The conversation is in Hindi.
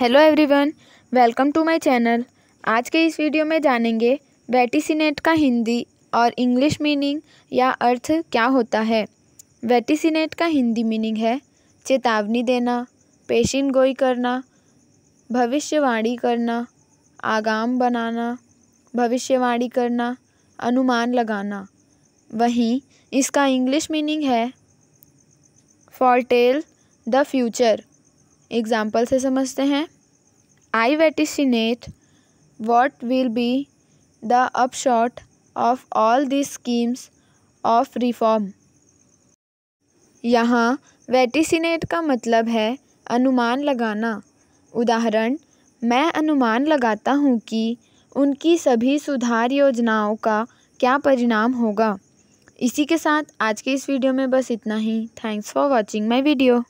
hello everyone welcome to my channel आज के इस वीडियो में जानेंगे वेटिसिनेट का हिंदी और इंग्लिश मीनिंग या अर्थ क्या होता है वेटिसिनेट का हिंदी मीनिंग है चेतावनी देना पेशिन गोई करना भविष्यवाणी करना आगाम बनाना भविष्यवाणी करना अनुमान लगाना वहीं इसका इंग्लिश मीनिंग है टेल द फ्यूचर एग्जाम्पल से समझते हैं I vaticinate what will be the upshot of all the schemes of reform यहाँ वेटिसिनेट का मतलब है अनुमान लगाना उदाहरण मैं अनुमान लगाता हूँ कि उनकी सभी सुधार योजनाओं का क्या परिणाम होगा इसी के साथ आज के इस वीडियो में बस इतना ही thanks for watching my video